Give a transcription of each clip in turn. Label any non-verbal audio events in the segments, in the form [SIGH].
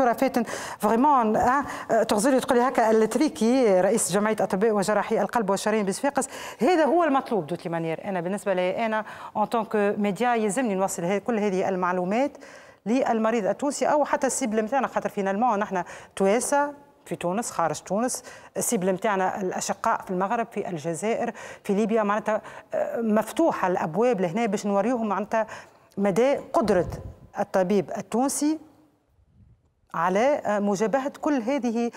الدكتوره فاتن فريمون أه, آه، تغزل تقول لي هكا التريكي رئيس جمعيه اطباء وجراحي القلب والشرايين بصفاقس هذا هو المطلوب دو مانيير انا بالنسبه لي انا اون تونك ميديا يلزمني نوصل كل هذه المعلومات للمريض التونسي او حتى السيبل نتاعنا خاطر فينالمون نحن تواسه في تونس خارج تونس السيبل نتاعنا الاشقاء في المغرب في الجزائر في ليبيا معناتها آه، مفتوحه الابواب لهنا باش نوريوهم معناتها مدى قدره الطبيب التونسي على آه، مجابهه كل هذه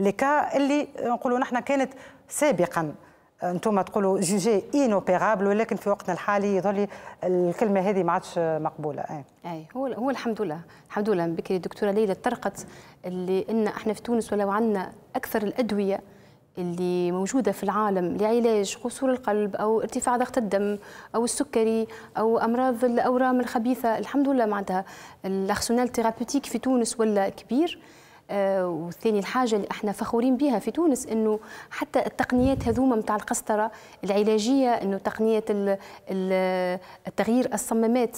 لكا اللي آه، نقولوا نحن كانت سابقا انتم آه، تقولوا جوجي اينوبيرابل ولكن في وقتنا الحالي يظل الكلمه هذه ما عادش مقبوله اي اي هو هو الحمد لله الحمد لله بكري دكتوره ليلى طرقت اللي ان احنا في تونس ولو عندنا اكثر الادويه اللي موجوده في العالم لعلاج قصور القلب او ارتفاع ضغط الدم او السكري او امراض الاورام الخبيثه الحمد لله معناتها الاخسونال ثيرابيوتيك في تونس ولا كبير آه الحاجة اللي احنا فخورين بها في تونس انه حتى التقنيات هذوما متاع القسطرة العلاجية انه تقنية التغيير الصمامات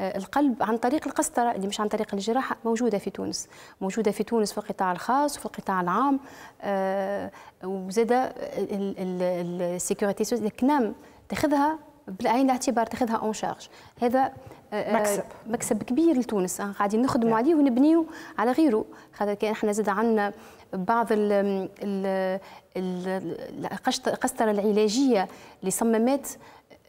آه، القلب عن طريق القسطرة اللي مش عن طريق الجراحة موجودة في تونس موجودة في تونس في القطاع الخاص وفي القطاع العام آه، وزاد السيكوريتي الكنام تاخذها بالعين الاعتبار تاخذها اون شارج هذا آه، مكسب مكسب كبير لتونس قاعدين نخدموا نعم. عليه ونبنيو على غيره خاطر كان احنا زاد عندنا بعض القسطره العلاجيه اللي صممت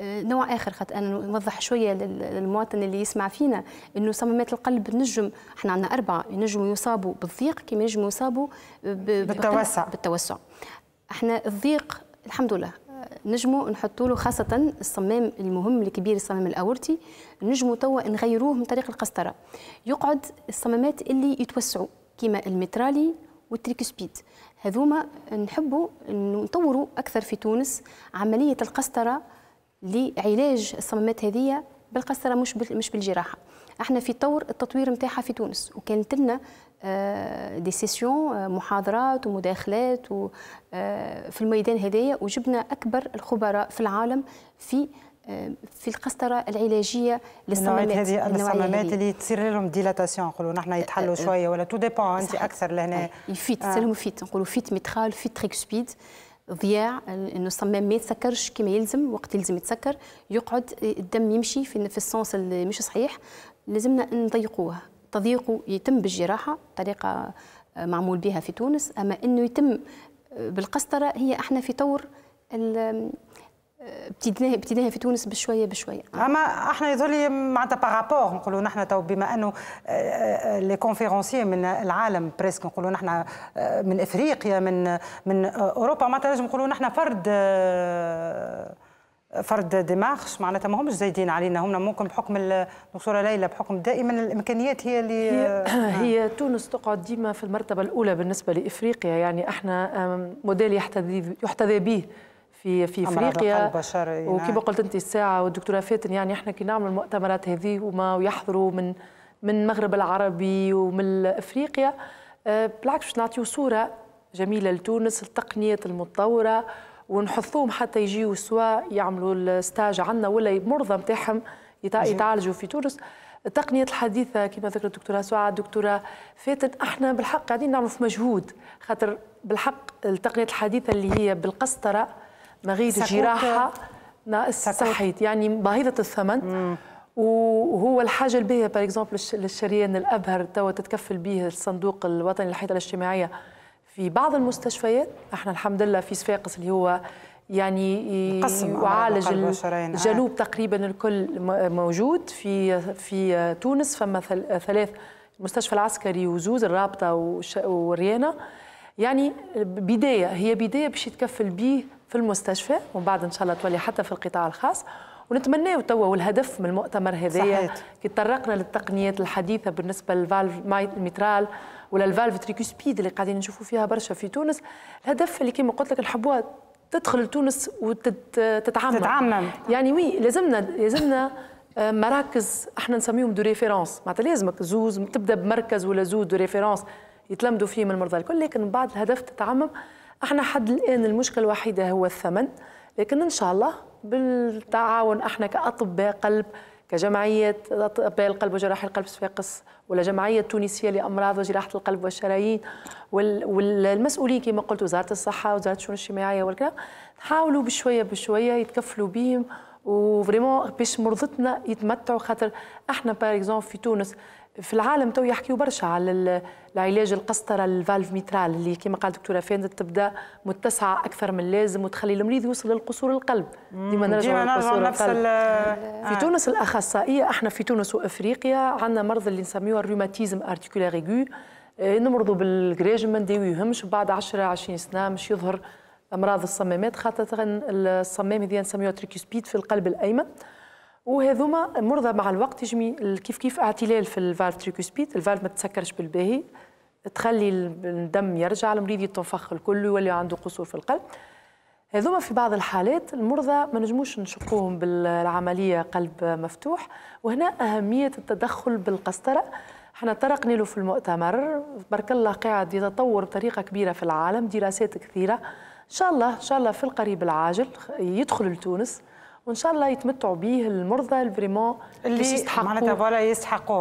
نوع اخر خاطر انا نوضح شويه للمواطن اللي يسمع فينا انه صمامات القلب نجم احنا عندنا اربعه ينجموا يصابوا بالضيق كما ينجموا يصابوا بالتوسع بالتوسع احنا الضيق الحمد لله نجموا نحطوا له خاصة الصمام المهم الكبير الصمام الأورتي نجموا توا نغيروه من طريق القسطرة يقعد الصمامات اللي يتوسعوا كما المترالي والتريكسبيد هذوما نحبوا نطوروا أكثر في تونس عملية القسطرة لعلاج الصمامات هذه بالقسطره مش مش بالجراحة احنا في طور التطوير نتاعها في تونس وكانت لنا دي آه، سيسيون آه، محاضرات ومداخلات آه، في الميدان هذايا وجبنا اكبر الخبراء في العالم في في القسطره العلاجيه للصمامات هذه الصمامات اللي تصير لهم ديلاتاسيون نقولوا نحن يتحلوا شويه ولا تو ديبون انت اكثر لهنا يفيت آه. فيت نقولوا فيت ميترال فيت سبيد ضياع انه الصمام ما يتسكرش كما يلزم وقت يلزم يتسكر يقعد الدم يمشي في في السونس مش صحيح لازمنا نضيقوه تضييقه يتم بالجراحه طريقه آه، معمول بها في تونس اما انه يتم بالقسطره هي احنا في طور ابتديناها ابتديناها في تونس بشويه بشويه اما احنا يظهر لي معناتها بارابور نقولوا نحن تو بما انه لي آه، كونفيرونسي آه، آه، من العالم بريسك نقولوا نحن من افريقيا من من اوروبا معناتها نجم نقولوا نحن فرد فرد دماغش معناتها ما همش زايدين علينا هم ممكن بحكم الدكتوره ليلى بحكم دائما الامكانيات هي اللي هي, [CLEARS THROAT] هي تونس تقعد ديما في المرتبه الاولى بالنسبه لافريقيا يعني احنا موديل يحتذي يحتذى به في في افريقيا نعم. وكما قلت انت الساعه والدكتوره فاتن يعني احنا كي نعمل المؤتمرات هذه وما ويحضروا من من المغرب العربي ومن افريقيا آه، بالعكس باش نعطيو صوره جميله لتونس التقنيات المتطوره ونحثوهم حتى يجيو سواء يعملوا الستاج عندنا ولا مرضى نتاعهم يتعالجوا في تونس التقنيات الحديثه كما ذكرت الدكتوره سعاد الدكتوره فاتن احنا بالحق قاعدين نعملوا في مجهود خاطر بالحق التقنيات الحديثه اللي هي بالقسطره مغيد جراحه ناقص صحيت يعني باهظه الثمن مم. وهو الحاجه اللي بها باغ اكزومبل للشريان الابهر توا تتكفل به الصندوق الوطني للحياه الاجتماعيه في بعض المستشفيات احنا الحمد لله في صفاقس اللي هو يعني يعالج الجنوب تقريبا الكل موجود في في تونس فما ثلاث المستشفى العسكري وزوز الرابطه وريانا يعني بدايه هي بدايه باش يتكفل به في المستشفى ومن بعد ان شاء الله تولي حتى في القطاع الخاص ونتمنى توا والهدف من المؤتمر هذايا كي تطرقنا للتقنيات الحديثه بالنسبه للفالف ميترال ولا الفالف تريكوسبيد اللي قاعدين نشوفوا فيها برشا في تونس الهدف اللي كيما قلت لك نحبوها تدخل لتونس وتتعمم تتعمم يعني وي لازمنا لازمنا آه، مراكز احنا نسميهم دو ريفيرونس معناتها لازمك زوز تبدا بمركز ولا زوز دو ريفيرونس يتلمدوا فيه من المرضى الكل لكن من بعد الهدف تتعمم احنا حد الان المشكله الوحيده هو الثمن لكن ان شاء الله بالتعاون احنا كاطباء قلب كجمعيه اطباء القلب وجراح القلب صفاقس ولا جمعيه تونسيه لامراض وجراحه القلب والشرايين والمسؤولين كما قلت وزاره الصحه وزاره الشؤون الاجتماعيه والكذا حاولوا بشويه بشويه يتكفلوا بهم وفريمون باش مرضتنا يتمتعوا خاطر احنا باغ في تونس في العالم تو يحكيوا برشا على العلاج القسطره الفالف ميترال اللي كما قال الدكتوره فاند تبدا متسعه اكثر من اللازم وتخلي المريض يوصل للقصور القلب ديما نرجع للقصور القلب في آه. تونس الاخصائيه احنا في تونس وافريقيا عندنا مرض اللي نسميوه الروماتيزم ارتيكولار ايغو آه، نمرضوا بالجراج ما نداويوهمش بعد 10 20 سنه مش يظهر امراض الصمامات خاطر الصمام هذه نسميوها تريكوسبيد في القلب الايمن وهذوما مرضى مع الوقت يجمي كيف كيف اعتلال في الفالف تريكوسبيت الفالف ما تسكرش بالباهي تخلي الدم يرجع المريض يتنفخ الكل يولي عنده قصور في القلب هذوما في بعض الحالات المرضى ما نجموش نشقوهم بالعمليه قلب مفتوح وهنا اهميه التدخل بالقسطره احنا طرقنا له في المؤتمر بارك الله قاعد يتطور بطريقه كبيره في العالم دراسات كثيره ان شاء الله ان شاء الله في القريب العاجل يدخل لتونس وان شاء الله يتمتعوا به المرضى الفريمون اللي معناتها فوالا يستحقوا